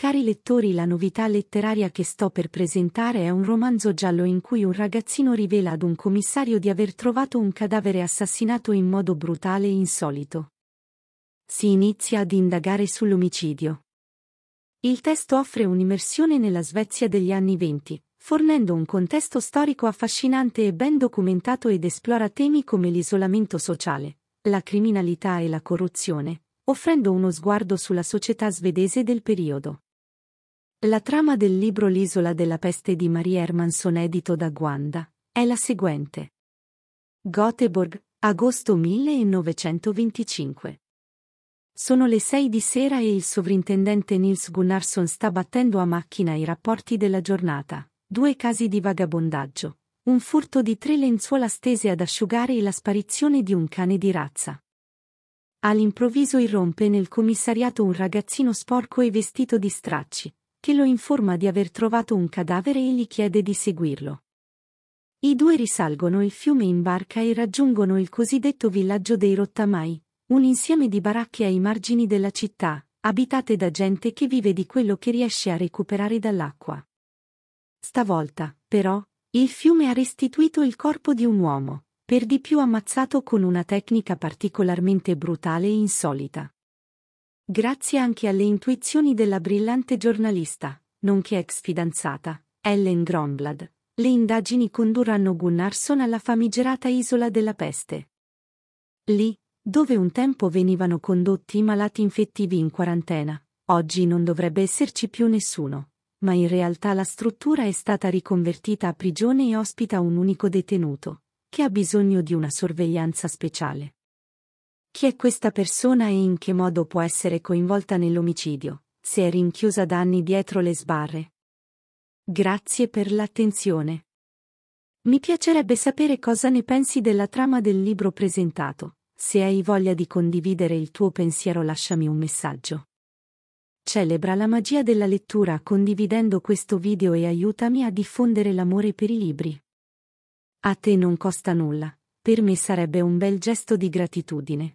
Cari lettori, la novità letteraria che sto per presentare è un romanzo giallo in cui un ragazzino rivela ad un commissario di aver trovato un cadavere assassinato in modo brutale e insolito. Si inizia ad indagare sull'omicidio. Il testo offre un'immersione nella Svezia degli anni venti, fornendo un contesto storico affascinante e ben documentato ed esplora temi come l'isolamento sociale, la criminalità e la corruzione, offrendo uno sguardo sulla società svedese del periodo. La trama del libro L'isola della peste di Maria Hermanson edito da Guanda è la seguente. Göteborg, agosto 1925. Sono le sei di sera e il sovrintendente Nils Gunnarsson sta battendo a macchina i rapporti della giornata. Due casi di vagabondaggio, un furto di tre lenzuola stese ad asciugare e la sparizione di un cane di razza. All'improvviso irrompe nel commissariato un ragazzino sporco e vestito di stracci, che lo informa di aver trovato un cadavere e gli chiede di seguirlo. I due risalgono il fiume in barca e raggiungono il cosiddetto villaggio dei Rottamai, un insieme di baracche ai margini della città, abitate da gente che vive di quello che riesce a recuperare dall'acqua. Stavolta, però, il fiume ha restituito il corpo di un uomo, per di più ammazzato con una tecnica particolarmente brutale e insolita. Grazie anche alle intuizioni della brillante giornalista, nonché ex fidanzata, Ellen Gromblad, le indagini condurranno Gunnarsson alla famigerata isola della peste. Lì, dove un tempo venivano condotti i malati infettivi in quarantena, oggi non dovrebbe esserci più nessuno, ma in realtà la struttura è stata riconvertita a prigione e ospita un unico detenuto, che ha bisogno di una sorveglianza speciale. Chi è questa persona e in che modo può essere coinvolta nell'omicidio, se è rinchiusa da anni dietro le sbarre? Grazie per l'attenzione. Mi piacerebbe sapere cosa ne pensi della trama del libro presentato. Se hai voglia di condividere il tuo pensiero lasciami un messaggio. Celebra la magia della lettura condividendo questo video e aiutami a diffondere l'amore per i libri. A te non costa nulla, per me sarebbe un bel gesto di gratitudine.